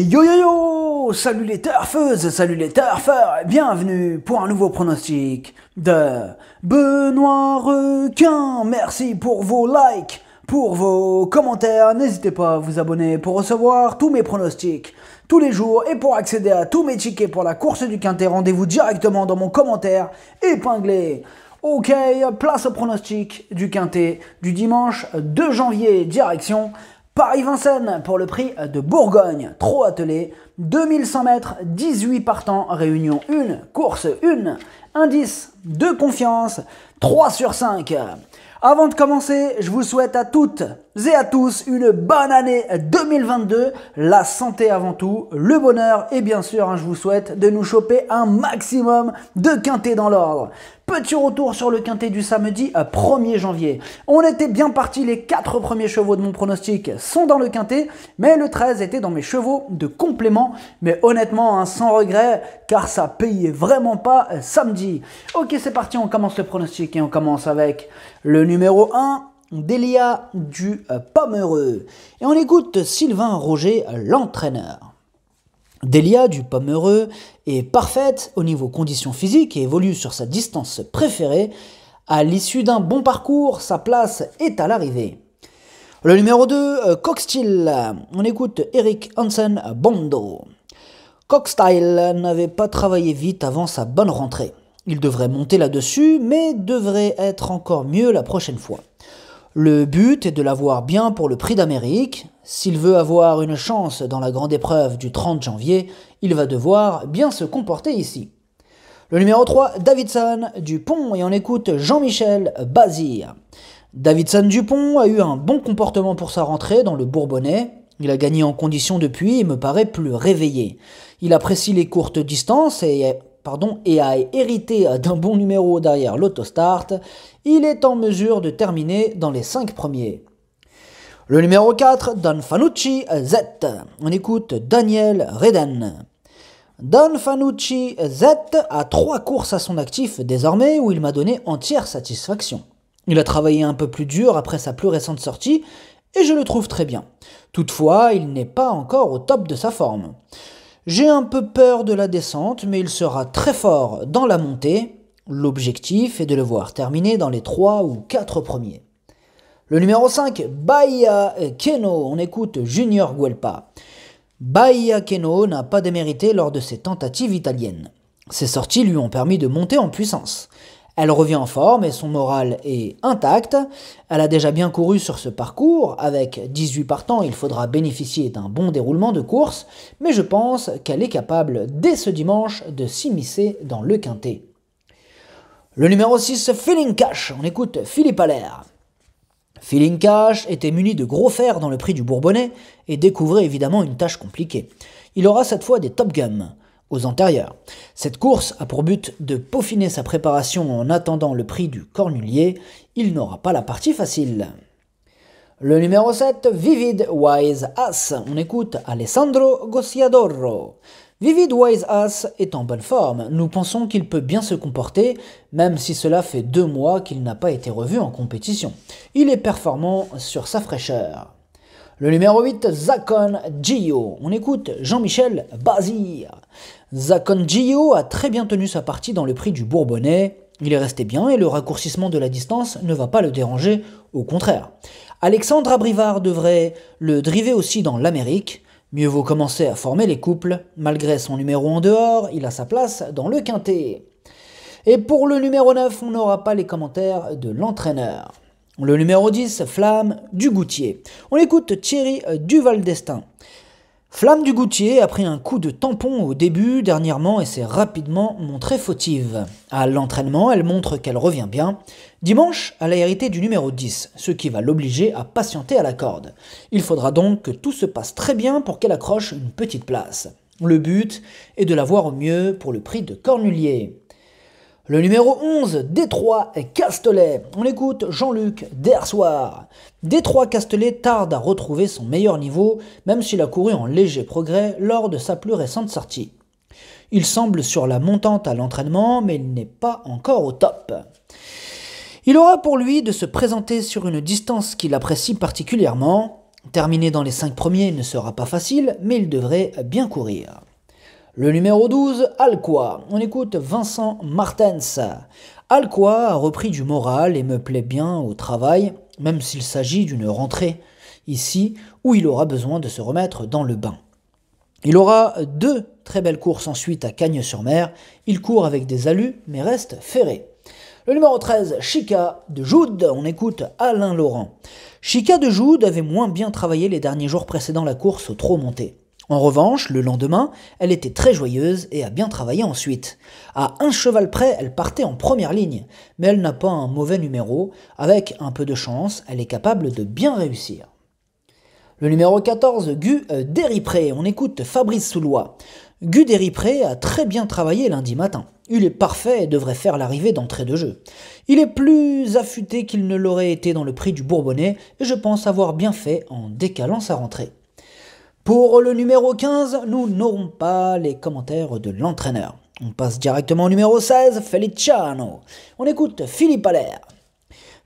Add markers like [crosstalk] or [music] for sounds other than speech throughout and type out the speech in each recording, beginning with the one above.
yo yo yo Salut les turfeuses, salut les turfeurs, bienvenue pour un nouveau pronostic de Benoît Requin. Merci pour vos likes, pour vos commentaires. N'hésitez pas à vous abonner pour recevoir tous mes pronostics tous les jours et pour accéder à tous mes tickets pour la course du quintet, rendez-vous directement dans mon commentaire épinglé. Ok, place au pronostic du quintet du dimanche 2 janvier, direction Paris-Vincennes pour le prix de Bourgogne, trop attelé, 2100 mètres, 18 partants, réunion 1, course 1, indice de confiance, 3 sur 5. Avant de commencer, je vous souhaite à toutes et à tous une bonne année 2022. La santé avant tout, le bonheur et bien sûr, hein, je vous souhaite de nous choper un maximum de quintés dans l'ordre. Petit retour sur le quintet du samedi 1er euh, janvier. On était bien parti, les 4 premiers chevaux de mon pronostic sont dans le quintet, mais le 13 était dans mes chevaux de complément. Mais honnêtement, hein, sans regret, car ça payait vraiment pas euh, samedi. Ok, c'est parti, on commence le pronostic et on commence avec le numéro 1, Delia du euh, Pomereux. Et on écoute Sylvain Roger, euh, l'entraîneur. Delia du Pomereux est parfaite au niveau conditions physiques et évolue sur sa distance préférée. À l'issue d'un bon parcours, sa place est à l'arrivée. Le numéro 2, euh, Coxtile. On écoute Eric Hansen Bondo. Coxtile n'avait pas travaillé vite avant sa bonne rentrée. Il devrait monter là-dessus, mais devrait être encore mieux la prochaine fois. Le but est de l'avoir bien pour le prix d'Amérique. S'il veut avoir une chance dans la grande épreuve du 30 janvier, il va devoir bien se comporter ici. Le numéro 3, Davidson Dupont, et on écoute Jean-Michel Bazir. Davidson Dupont a eu un bon comportement pour sa rentrée dans le Bourbonnais. Il a gagné en condition depuis et me paraît plus réveillé. Il apprécie les courtes distances et pardon, et a hérité euh, d'un bon numéro derrière l'autostart, il est en mesure de terminer dans les 5 premiers. Le numéro 4, Don Fanucci Z. On écoute Daniel Reden. Don Fanucci Z a trois courses à son actif désormais où il m'a donné entière satisfaction. Il a travaillé un peu plus dur après sa plus récente sortie et je le trouve très bien. Toutefois, il n'est pas encore au top de sa forme. J'ai un peu peur de la descente, mais il sera très fort dans la montée. L'objectif est de le voir terminer dans les 3 ou 4 premiers. Le numéro 5, Bahia Keno, on écoute Junior Guelpa. Bahia Keno n'a pas démérité lors de ses tentatives italiennes. Ses sorties lui ont permis de monter en puissance. Elle revient en forme et son moral est intact. Elle a déjà bien couru sur ce parcours. Avec 18 partants, il faudra bénéficier d'un bon déroulement de course, mais je pense qu'elle est capable dès ce dimanche de s'immiscer dans le quintet. Le numéro 6, Feeling Cash. On écoute Philippe Allaire. Feeling Cash était muni de gros fers dans le prix du Bourbonnais et découvrait évidemment une tâche compliquée. Il aura cette fois des Top Guns aux antérieurs. Cette course a pour but de peaufiner sa préparation en attendant le prix du Cornulier. Il n'aura pas la partie facile. Le numéro 7, Vivid Wise Ass. On écoute Alessandro Gossiadoro. Vivid Wise Ass est en bonne forme. Nous pensons qu'il peut bien se comporter, même si cela fait deux mois qu'il n'a pas été revu en compétition. Il est performant sur sa fraîcheur. Le numéro 8, Zakon Gio. On écoute Jean-Michel Bazir. Zakon Gio a très bien tenu sa partie dans le prix du Bourbonnais. Il est resté bien et le raccourcissement de la distance ne va pas le déranger, au contraire. Alexandre Abrivard devrait le driver aussi dans l'Amérique. Mieux vaut commencer à former les couples. Malgré son numéro en dehors, il a sa place dans le quintet. Et pour le numéro 9, on n'aura pas les commentaires de l'entraîneur. Le numéro 10, Flamme du Goutier. On écoute Thierry euh, Duval d'Estaing. Flamme du Goutier a pris un coup de tampon au début, dernièrement, et s'est rapidement montrée fautive. À l'entraînement, elle montre qu'elle revient bien. Dimanche, elle a hérité du numéro 10, ce qui va l'obliger à patienter à la corde. Il faudra donc que tout se passe très bien pour qu'elle accroche une petite place. Le but est de la voir au mieux pour le prix de Cornulier. Le numéro 11, Détroit est Castelet. On écoute Jean-Luc Dersoir. Détroit Castelet tarde à retrouver son meilleur niveau, même s'il a couru en léger progrès lors de sa plus récente sortie. Il semble sur la montante à l'entraînement, mais il n'est pas encore au top. Il aura pour lui de se présenter sur une distance qu'il apprécie particulièrement. Terminer dans les 5 premiers ne sera pas facile, mais il devrait bien courir. Le numéro 12, Alcoa. On écoute Vincent Martens. Alcoa a repris du moral et me plaît bien au travail, même s'il s'agit d'une rentrée, ici où il aura besoin de se remettre dans le bain. Il aura deux très belles courses ensuite à Cagnes-sur-Mer. Il court avec des alus, mais reste ferré. Le numéro 13, Chica de Joude, on écoute Alain Laurent. Chica de Joude avait moins bien travaillé les derniers jours précédant la course au trop montée. En revanche, le lendemain, elle était très joyeuse et a bien travaillé ensuite. À un cheval près, elle partait en première ligne, mais elle n'a pas un mauvais numéro, avec un peu de chance, elle est capable de bien réussir. Le numéro 14, Gu euh, Déripré, on écoute Fabrice Soulois. Gu Déripré a très bien travaillé lundi matin. Il est parfait et devrait faire l'arrivée d'entrée de jeu. Il est plus affûté qu'il ne l'aurait été dans le prix du Bourbonnais, et je pense avoir bien fait en décalant sa rentrée. Pour le numéro 15, nous n'aurons pas les commentaires de l'entraîneur. On passe directement au numéro 16, Feliciano. On écoute Philippe Allaire.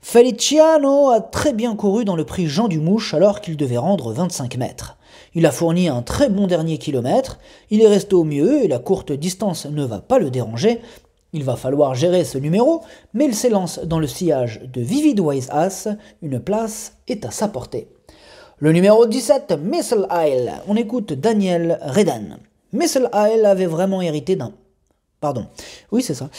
Feliciano a très bien couru dans le prix Jean Mouche alors qu'il devait rendre 25 mètres. Il a fourni un très bon dernier kilomètre, il est resté au mieux et la courte distance ne va pas le déranger. Il va falloir gérer ce numéro, mais il s'élance dans le sillage de Vivid Wise As. une place est à sa portée. Le numéro 17, Missile Isle. On écoute Daniel Redan. Missile Isle avait vraiment hérité d'un. Pardon. Oui, c'est ça.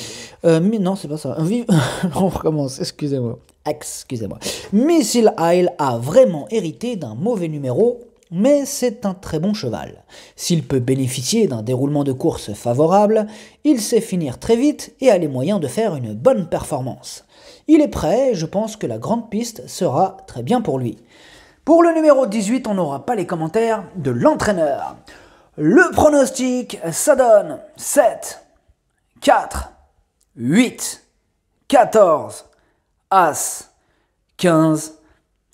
Euh, non, c'est pas ça. [laughs] On recommence, excusez-moi. Excusez-moi. Missile Isle a vraiment hérité d'un mauvais numéro, mais c'est un très bon cheval. S'il peut bénéficier d'un déroulement de course favorable, il sait finir très vite et a les moyens de faire une bonne performance. Il est prêt, je pense que la grande piste sera très bien pour lui. Pour le numéro 18, on n'aura pas les commentaires de l'entraîneur. Le pronostic, ça donne 7, 4, 8, 14, As, 15,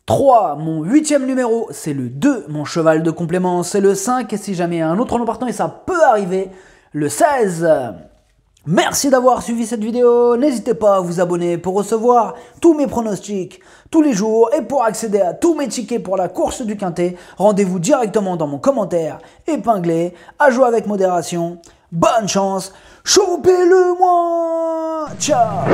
3, mon huitième numéro, c'est le 2, mon cheval de complément, c'est le 5, et si jamais un autre nom partant, et ça peut arriver, le 16. Merci d'avoir suivi cette vidéo, n'hésitez pas à vous abonner pour recevoir tous mes pronostics tous les jours et pour accéder à tous mes tickets pour la course du Quintet, rendez-vous directement dans mon commentaire épinglé, à jouer avec modération, bonne chance, chopez-le moi Ciao